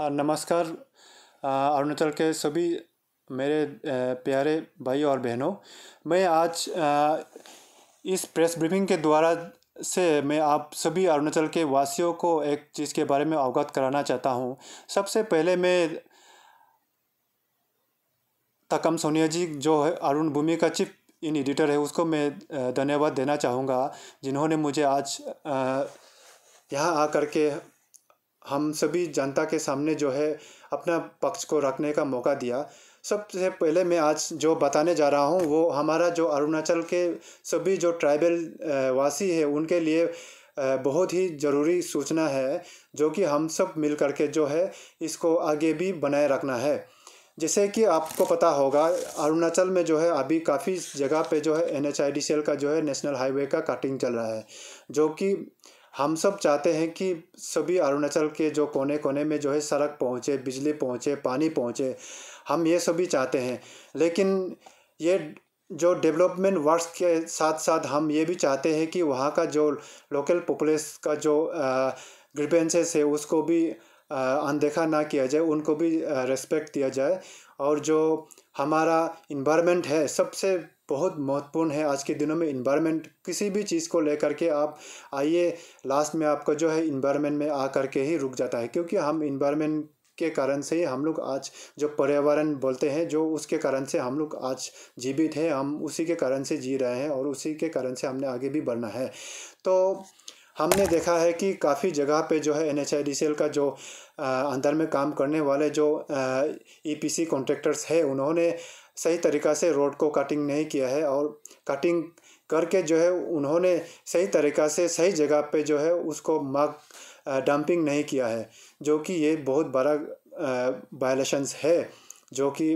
नमस्कार अरुणाचल के सभी मेरे प्यारे भाई और बहनों मैं आज इस प्रेस ब्रीफिंग के द्वारा से मैं आप सभी अरुणाचल के वासियों को एक चीज़ के बारे में अवगत कराना चाहता हूँ सबसे पहले मैं तकम सोनिया जी जो है अरुण भूमि का चिप इन एडिटर है उसको मैं धन्यवाद देना चाहूँगा जिन्होंने मुझे आज यहाँ आ के हम सभी जनता के सामने जो है अपना पक्ष को रखने का मौका दिया सबसे पहले मैं आज जो बताने जा रहा हूँ वो हमारा जो अरुणाचल के सभी जो ट्राइबल वासी है उनके लिए बहुत ही ज़रूरी सूचना है जो कि हम सब मिल करके जो है इसको आगे भी बनाए रखना है जैसे कि आपको पता होगा अरुणाचल में जो है अभी काफ़ी जगह पे जो है एन का जो है नेशनल हाईवे का कटिंग चल रहा है जो कि हम सब चाहते हैं कि सभी अरुणाचल के जो कोने कोने में जो है सड़क पहुँचे बिजली पहुँचे पानी पहुँचे हम ये सभी चाहते हैं लेकिन ये जो डेवलपमेंट वर्क के साथ साथ हम ये भी चाहते हैं कि वहाँ का जो लोकल पॉपुलेस का जो ग्रिपेंसेस है उसको भी अनदेखा ना किया जाए उनको भी रेस्पेक्ट दिया जाए और जो हमारा इन्वायरमेंट है सबसे बहुत महत्वपूर्ण है आज के दिनों में इन्वायरमेंट किसी भी चीज़ को लेकर के आप आइए लास्ट में आपको जो है इन्वायरमेंट में आ करके ही रुक जाता है क्योंकि हम इन्वायरमेंट के कारण से ही हम लोग आज जो पर्यावरण बोलते हैं जो उसके कारण से हम लोग आज जीवित हैं हम उसी के कारण से जी रहे हैं और उसी के कारण से हमने आगे भी बढ़ना है तो हमने देखा है कि काफ़ी जगह पे जो है एन का जो आ, अंदर में काम करने वाले जो ई पी कॉन्ट्रेक्टर्स है उन्होंने सही तरीक़ा से रोड को कटिंग नहीं किया है और कटिंग करके जो है उन्होंने सही तरीक़ा से सही जगह पे जो है उसको मग डंपिंग नहीं किया है जो कि ये बहुत बड़ा वायलेशंस है जो कि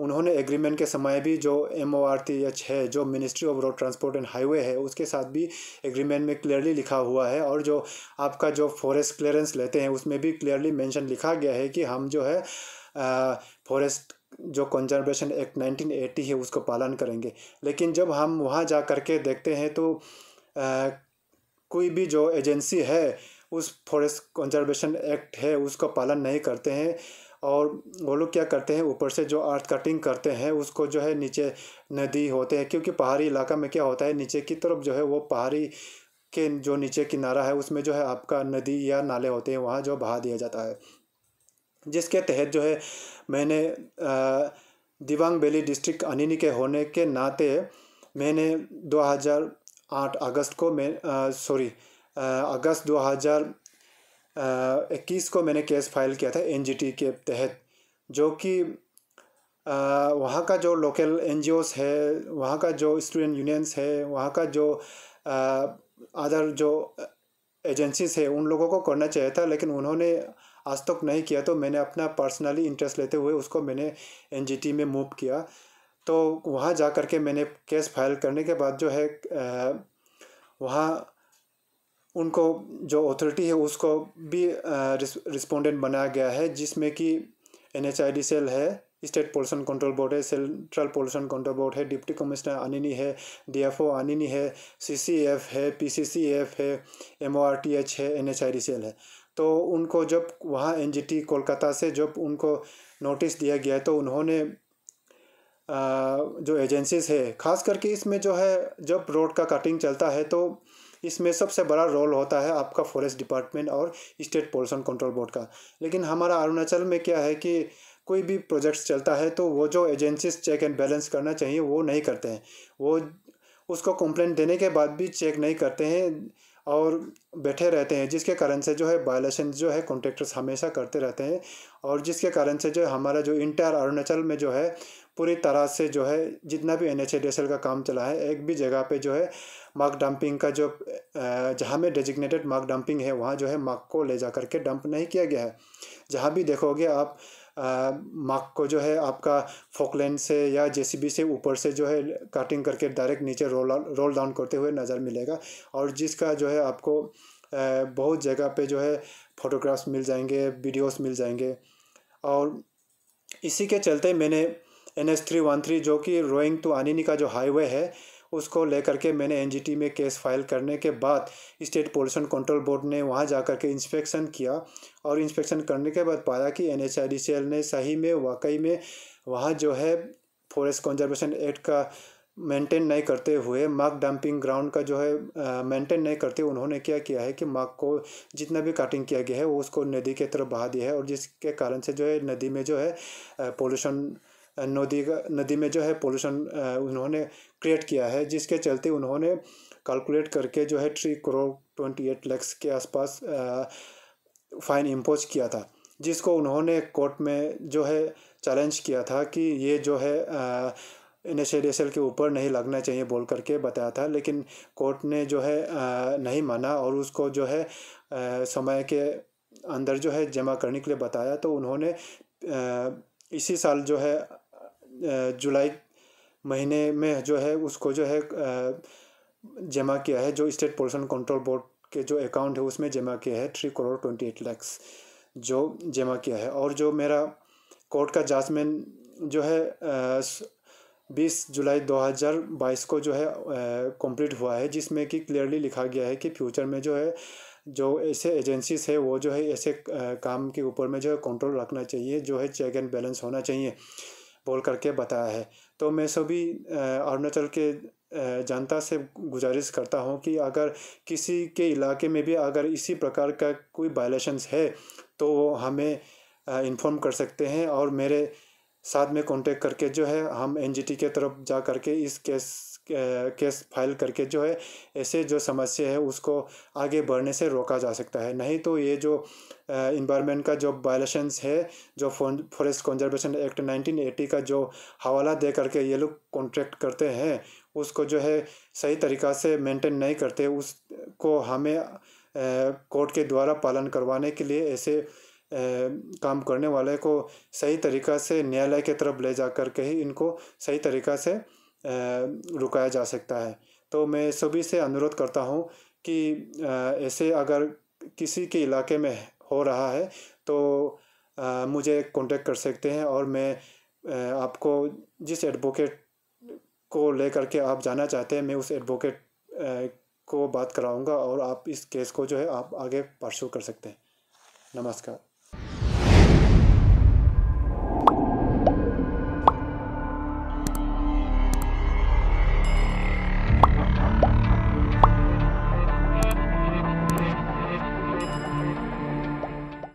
उन्होंने एग्रीमेंट के समय भी जो M O R T H है जो ministry of road transport and highway है उसके साथ भी एग्रीमेंट में क्लियरली लिखा हुआ है और जो आपका जो फॉरेस्ट क्लियरेंस लेते हैं उसमें भी क्लियरली मेंशन लिखा गया है कि हम जो है फॉरेस्ट जो कंजर्वेशन एक्ट 1980 है उसको पालन करेंगे लेकिन जब हम वहाँ जा कर के देखते हैं तो आ, कोई भी जो एजेंसी है उस फॉरेस्ट कंजर्वेशन एक्ट है उसका पालन नहीं करते हैं और वो लोग क्या करते हैं ऊपर से जो अर्थ कटिंग करते हैं उसको जो है नीचे नदी होते हैं क्योंकि पहाड़ी इलाका में क्या होता है नीचे की तरफ जो है वो पहाड़ी के जो नीचे किनारा है उसमें जो है आपका नदी या नाले होते हैं वहाँ जो बहा दिया जाता है जिसके तहत जो है मैंने दिवांग वैली डिस्ट्रिक्ट अनिनी के होने के नाते मैंने 2008 अगस्त को मैं सॉरी अगस्त 2021 को मैंने केस फाइल किया था एनजीटी के तहत जो कि वहाँ का जो लोकल एन है वहाँ का जो स्टूडेंट यूनियंस है वहाँ का जो अदर जो एजेंसीज है उन लोगों को करना चाहिए था लेकिन उन्होंने आज तक नहीं किया तो मैंने अपना पर्सनली इंटरेस्ट लेते हुए उसको मैंने एन में मूव किया तो वहाँ जा कर के मैंने केस फाइल करने के बाद जो है वहाँ उनको जो अथॉरिटी है उसको भी रिस्पोंडेंट बनाया गया है जिसमें कि N H I D cell है स्टेट पोल्यूशन कंट्रोल बोर्ड है सेंट्रल पोल्यूशन कंट्रोल बोर्ड है डिप्टी कमिश्नर अनिनी है डीएफओ अनिनी है सीसीएफ है पीसीसीएफ है एमओआरटीएच है एनएचआईडीसीएल है तो उनको जब वहाँ एनजीटी कोलकाता से जब उनको नोटिस दिया गया तो उन्होंने जो एजेंसीज है ख़ास करके इसमें जो है जब रोड का कटिंग चलता है तो इसमें सबसे बड़ा रोल होता है आपका फॉरेस्ट डिपार्टमेंट और स्टेट पोल्यूशन कंट्रोल बोर्ड का लेकिन हमारा अरुणाचल में क्या है कि कोई भी प्रोजेक्ट्स चलता है तो वो जो एजेंसीज चेक एंड बैलेंस करना चाहिए वो नहीं करते हैं वो उसको कंप्लेंट देने के बाद भी चेक नहीं करते हैं और बैठे रहते हैं जिसके कारण से जो है बायोलेशन जो है कॉन्ट्रेक्टर्स हमेशा करते रहते हैं और जिसके कारण से जो है हमारा जो इंटायर अरुणाचल में जो है पूरी तरह से जो है जितना भी एन एच का काम चला है एक भी जगह पे जो है मार्क डंपिंग का जो जहाँ में डेजिग्नेटेड मार्क डंपिंग है वहाँ जो है मार्क को ले जा करके डंप नहीं किया गया है जहाँ भी देखोगे आप मार्क को जो है आपका फोकलैंड से या जेसीबी से ऊपर से जो है कटिंग करके डायरेक्ट नीचे रोल रोल डाउन करते हुए नज़र मिलेगा और जिसका जो है आपको बहुत जगह पे जो है फ़ोटोग्राफ्स मिल जाएंगे वीडियोस मिल जाएंगे और इसी के चलते मैंने N S three one three जो कि रोइंग टू आनिनी का जो हाईवे है उसको लेकर के मैंने एनजीटी में केस फाइल करने के बाद स्टेट पोल्यूशन कंट्रोल बोर्ड ने वहाँ जा कर के इंस्पेक्शन किया और इंस्पेक्शन करने के बाद पाया कि एन ने सही में वाकई में वहाँ जो है फॉरेस्ट कंजर्वेशन एक्ट का मेंटेन नहीं करते हुए मार्क डंपिंग ग्राउंड का जो है मेंटेन नहीं करते उन्होंने क्या किया है कि मार्क को जितना भी काटिंग किया गया है वो उसको नदी के तरफ बहा दिया है और जिसके कारण से जो है नदी में जो है पोल्यूशन नदी का नदी में जो है पोल्यूशन उन्होंने क्रिएट किया है जिसके चलते उन्होंने कैलकुलेट करके जो है three crore twenty eight lakhs के आसपास फाइन इम्पोज किया था जिसको उन्होंने कोर्ट में जो है चैलेंज किया था कि ये जो है एन एस के ऊपर नहीं लगना चाहिए बोल करके बताया था लेकिन कोर्ट ने जो है आ, नहीं माना और उसको जो है आ, समय के अंदर जो है जमा करने के लिए बताया तो उन्होंने आ, इसी साल जो है जुलाई महीने में जो है उसको जो है जमा किया है जो स्टेट पोल्यूशन कंट्रोल बोर्ड के जो अकाउंट है उसमें जमा किया है three crore twenty eight lakhs जो जमा किया है और जो मेरा कोर्ट का जासमिन जो है बीस जुलाई दो हज़ार बाईस को जो है कंप्लीट हुआ है जिसमें कि क्लियरली लिखा गया है कि फ्यूचर में जो है जो ऐसे एजेंसीज है वो जो है ऐसे काम के ऊपर में जो है कंट्रोल रखना चाहिए जो है चेक एंड बैलेंस होना चाहिए पोल करके बताया है तो मैं सभी अरुणाचल के जनता से गुजारिश करता हूँ कि अगर किसी के इलाके में भी अगर इसी प्रकार का कोई वायलेशंस है तो वो हमें इन्फॉर्म कर सकते हैं और मेरे साथ में कांटेक्ट करके जो है हम एनजीटी के तरफ जा करके इस केस केस फाइल करके जो है ऐसे जो समस्या है उसको आगे बढ़ने से रोका जा सकता है नहीं तो ये जो इन्वायरमेंट का जो वायलेशंस है जो फॉरेस्ट कंजर्वेशन एक्ट 1980 का जो हवाला दे करके ये लोग कॉन्ट्रैक्ट करते हैं उसको जो है सही तरीक़ा से मेंटेन नहीं करते उसको हमें कोर्ट के द्वारा पालन करवाने के लिए ऐसे काम करने वाले को सही तरीक़ा से न्यायालय की तरफ ले जा कर के ही इनको सही तरीक़ा से रुकाया जा सकता है तो मैं सभी से अनुरोध करता हूँ कि ऐसे अगर किसी के इलाके में हो रहा है तो मुझे कांटेक्ट कर सकते हैं और मैं आपको जिस एडवोकेट को लेकर के आप जाना चाहते हैं मैं उस एडवोकेट को बात कराऊंगा और आप इस केस को जो है आप आगे परसू कर सकते हैं नमस्कार